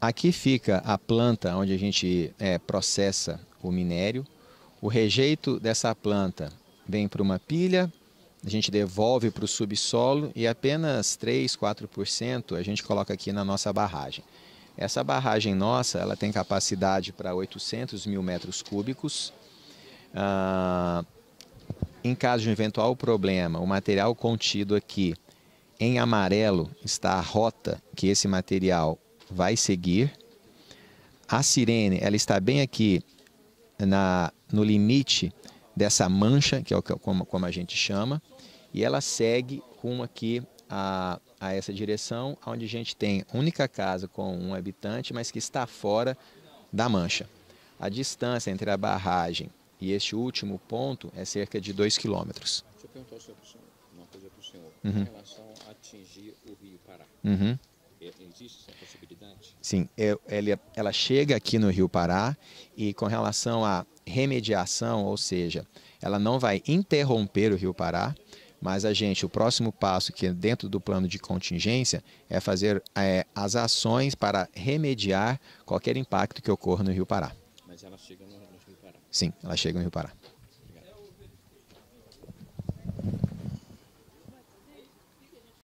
Aqui fica a planta onde a gente é, processa o minério. O rejeito dessa planta vem para uma pilha, a gente devolve para o subsolo e apenas 3, 4% a gente coloca aqui na nossa barragem. Essa barragem nossa ela tem capacidade para 800 mil metros cúbicos. Ah, em caso de um eventual problema, o material contido aqui em amarelo está a rota que esse material vai seguir. A sirene, ela está bem aqui na, no limite dessa mancha, que é o, como, como a gente chama, e ela segue rumo aqui a, a essa direção, onde a gente tem única casa com um habitante, mas que está fora da mancha. A distância entre a barragem e este último ponto é cerca de 2 quilômetros. Deixa eu perguntar uma coisa para o senhor, uhum. em relação a atingir o Rio Pará. Uhum. É, existe essa possibilidade? Sim, ela chega aqui no Rio Pará e com relação à remediação, ou seja, ela não vai interromper o Rio Pará, mas a gente, o próximo passo que é dentro do plano de contingência é fazer é, as ações para remediar qualquer impacto que ocorra no Rio Pará. Mas ela chega no, no Rio Pará? Sim, ela chega no Rio Pará.